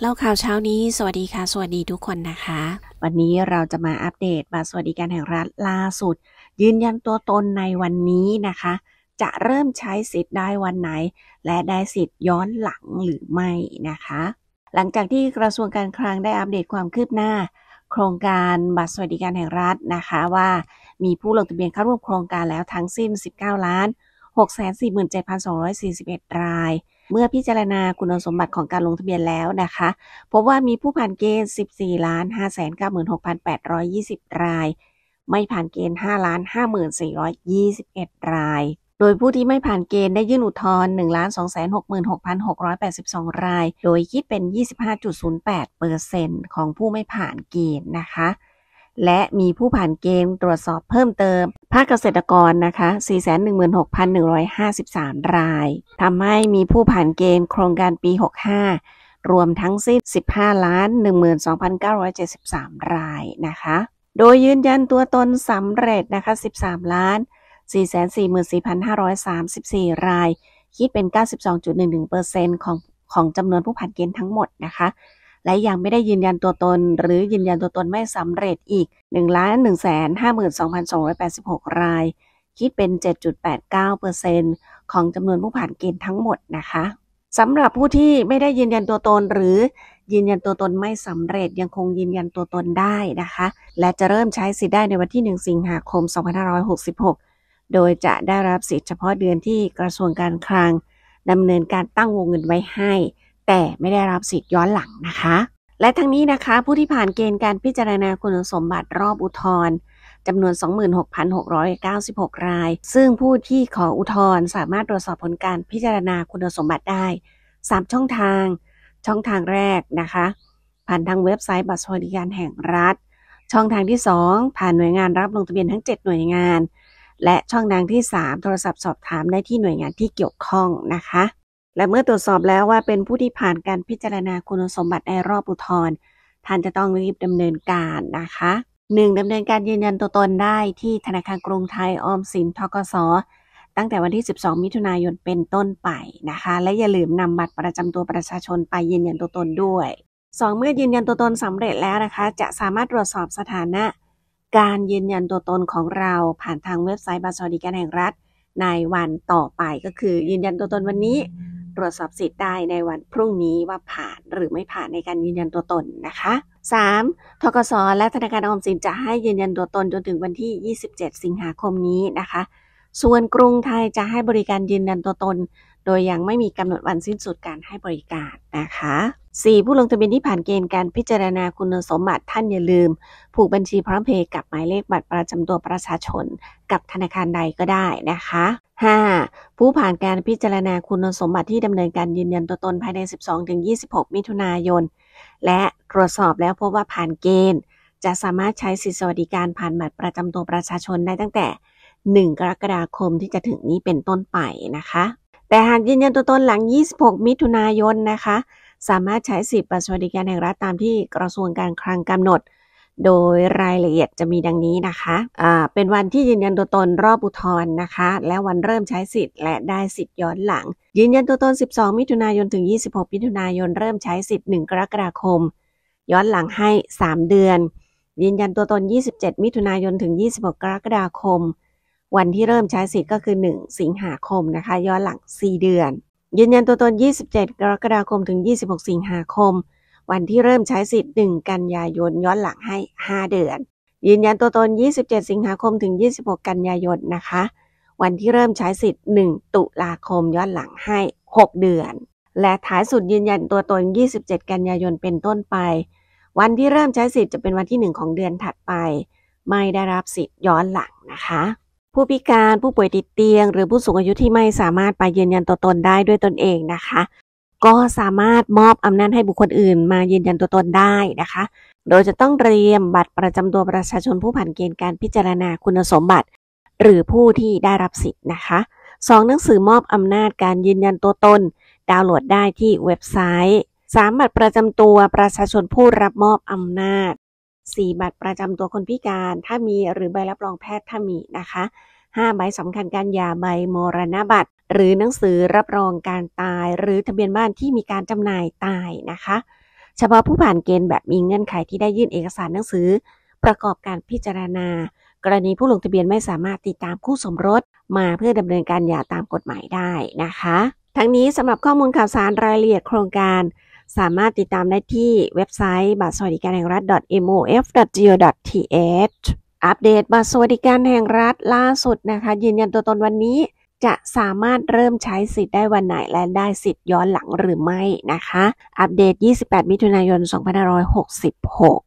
เล่าข่าวเช้านี้สวัสดีค่ะ สวัสดีทุกคนนะคะ วันนี้เราจะมาอัปเดตบัตรสวัสดิการแห่งรัฐล่าสุด ยืนยันตัวตน ในวันนี้นะคะ จะเริ่มใช้สิทธิ์ได้วันไหน และได้สิทธิ์ย้อนหลังหรือไม่นะคะ หลังจากที่กระทรวงการคลังได้อัปเดตความคืบหน้า โครงการบัตรสวัสดิการแห่งรัฐนะคะ ว่ามีผู้ลงทะเบียนเข้าร่วมโครงการแล้วทั้งสิ้น 19ล้าน647,241รายเมื่อพิจารณาคุณสมบัติของการลงทะเบียนแล้วนะคะ พบว่ามีผู้ผ่านเกณฑ์ 14 ล้าน5 9 6 8 2 0 ราย ไม่ผ่านเกณฑ์5ล้าน 5421 ราย โดยผู้ที่ไม่ผ่านเกณฑ์ได้ยื่นอุทธรณ์1ล้าน266,682 ราย โดยคิดเป็น 25.08%ของผู้ไม่ผ่านเกณฑ์นะคะและมีผู้ผ่านเกณฑ์ตรวจสอบเพิ่มเติม ภาคเกษตรกรนะคะ 416,153 ราย ทำให้มีผู้ผ่านเกณฑ์โครงการปี 65 รวมทั้งสิ้น 15ล้าน12,973 รายนะคะ โดยยืนยันตัวตนสำเร็จนะคะ 13ล้าน444,534 ราย คิดเป็น 92.11%ของของจำนวนผู้ผ่านเกณฑ์ทั้งหมดนะคะและยังไม่ได้ยืนยันตัวตน หรือยืนยันตัวตนไม่สำเร็จอีก1 1 5 2 2 8 6ราย คิดเป็น7.89%ของจำนวนผู้ผ่านเกณฑ์ทั้งหมดนะคะสำหรับผู้ที่ไม่ได้ยืนยันตัวตนหรือยืนยันตัวตนไม่สำเร็จ ยังคงยืนยันตัวตนได้นะคะ และจะเริ่มใช้สิทธิ์ได้ในวันที่ 1 สิงหาคม 2566 โดยจะได้รับสิทธิ์เฉพาะเดือนที่กระทรวงการคลังดำเนินการตั้งวงเงินไว้ให้แต่ไม่ได้รับสิทธิ์ย้อนหลังนะคะ และทั้งนี้นะคะผู้ที่ผ่านเกณฑ์การพิจารณาคุณสมบัติรอบอุทธรณ์จำนวน 26,696 ราย ซึ่งผู้ที่ขออุทธรณ์สามารถตรวจสอบผลการพิจารณาคุณสมบัติได้ 3 ช่องทาง ช่องทางแรกนะคะ ผ่านทางเว็บไซต์บัตรสวัสดิการแห่งรัฐ ช่องทางที่ 2 ผ่านหน่วยงานรับลงทะเบียนทั้ง 7 หน่วยงาน และช่องทางที่ 3 โทรศัพท์สอบถามได้ที่หน่วยงานที่เกี่ยวข้องนะคะและเมื่อตรวจสอบแล้วว่าเป็นผู้ที่ผ่านการพิจารณาคุณสมบัติในรอบอุทธรณ์ท่านจะต้องรีบดำเนินการนะคะ 1. ดำเนินการยืนยันตัวตนได้ที่ธนาคารกรุงไทยออมสินทกศตั้งแต่วันที่ 12มิถุนายนเป็นต้นไปนะคะ และอย่าลืมนำบัตรประจำตัวประชาชนไปยืนยันตัวตนด้วย 2. เมื่อยืนยันตัวตนสำเร็จแล้วนะคะ จะสามารถตรวจสอบสถานะการยืนยันตัวตนของเราผ่านทางเว็บไซต์บัตรสวัสดิการแห่งรัฐในวันต่อไป ก็คือยืนยันตัวตนวันนี้ตรวจสอบสิทธิ์ได้ในวันพรุ่งนี้ว่าผ่านหรือไม่ผ่านในการยืนยันตัวตนนะคะ 3. ทกศและธนาคารออมสินจะให้ยืนยันตัวตนจนถึงวันที่ 27 สิงหาคมนี้นะคะ ส่วนกรุงไทยจะให้บริการยืนยันตัวตนโดยยังไม่มีกำหนดวันสิ้นสุดการให้บริการนะคะ 4. ผู้ลงทะเบียนที่ผ่านเกณฑ์การพิจารณาคุณสมบัติท่านอย่าลืม ผูกบัญชีพร้อมเพย์กับหมายเลขบัตรประจำตัวประชาชน กับธนาคารใดก็ได้นะคะ 5. ผู้ผ่านการพิจารณาคุณสมบัติที่ดำเนินการยืนยันตัวตนภายใน 12-26 มิถุนายน และตรวจสอบแล้วพบว่าผ่านเกณฑ์จะสามารถใช้สิทธิสวัสดิการผ่านบัตรประจำตัวประชาชนได้ตั้งแต่ 1 กรกฎาคมที่จะถึงนี้เป็นต้นไปนะคะแต่หากยืนยันตัวตนหลัง 26 มิถุนายนนะคะ สามารถใช้สิทธิบัตรสวัสดิการแห่งรัฐตามที่กระทรวงการคลังกำหนดโดยรายละเอียดจะมีดังนี้นะคะะเป็นวันที่ยืนยันตัวตนรอบอุทธรณ์นะคะ และวันเริ่มใช้สิทธิ์และได้สิทธิ์ย้อนหลัง ยืนยันตัวตน 12 มิถุนายนถึง 26 มิถุนายนเริ่มใช้สิทธิ์ 1 กรกฎาคม ย้อนหลังให้ 3 เดือน ยืนยันตัวตน 27 มิถุนายนถึง 26 กรกฎาคม วันที่เริ่มใช้สิทธิ์ก็คือ 1 สิงหาคมนะคะ ย้อนหลัง 4 เดือน ยืนยันตัวตน 27 กรกฎาคม ถึง 26 สิงหาคมวันที่เริ่มใช้สิทธิ์ 1 กันยายน ย้อนหลังให้ 5 เดือน ยืนยันตัวตน 27 สิงหาคม ถึง 26 กันยายน นะคะ วันที่เริ่มใช้สิทธิ์ 1 ตุลาคม ย้อนหลังให้ 6 เดือน และท้ายสุดยืนยันตัวตน 27 กันยายน เป็นต้นไป วันที่เริ่มใช้สิทธิ์จะเป็นวันที่ 1 ของเดือนถัดไป ไม่ได้รับสิทธิ์ย้อนหลังนะคะ ผู้พิการ ผู้ป่วยติดเตียง หรือผู้สูงอายุที่ไม่สามารถไปยืนยันตัวตนได้ด้วยตนเองนะคะก็สามารถมอบอำนาจให้บุคคลอื่นมายืนยันตัวตนได้นะคะ โดยจะต้องเตรียมบัตรประจำตัวประชาชนผู้ผ่านเกณฑ์การพิจารณาคุณสมบัติ หรือผู้ที่ได้รับสิทธิ์นะคะสองหนังสือมอบอำนาจการยืนยันตัวตนดาวน์โหลดได้ที่เว็บไซต์ สามบัตรประจำตัวประชาชนผู้รับมอบอำนาจสี่บัตรประจำตัวคนพิการ ถ้ามีหรือใบรับรองแพทย์ถ้ามีนะคะห้าใบสำคัญการยาใบมรณบัตรหรือหนังสือรับรองการตาย หรือทะเบียนบ้านที่มีการจำหน่ายตายนะคะ เฉพาะผู้ผ่านเกณฑ์แบบมีเงื่อนไขที่ได้ยื่นเอกสารหนังสือ ประกอบการพิจารณา กรณีผู้ลงทะเบียนไม่สามารถติดตามคู่สมรสมาเพื่อดำเนินการหย่าตามกฎหมายได้นะคะ ทั้งนี้สำหรับข้อมูลข่าวสารรายละเอียดโครงการ สามารถติดตามได้ที่เว็บไซต์บัตรสวัสดิการแห่งรัฐ .mof.go.th อัปเดตบัตรสวัสดิการแห่งรัฐล่าสุดนะคะยืนยันตัวตนวันนี้จะสามารถเริ่มใช้สิทธิ์ได้วันไหนและได้สิทธิ์ย้อนหลังหรือไม่นะคะ อัปเดต 28 มิถุนายน 2566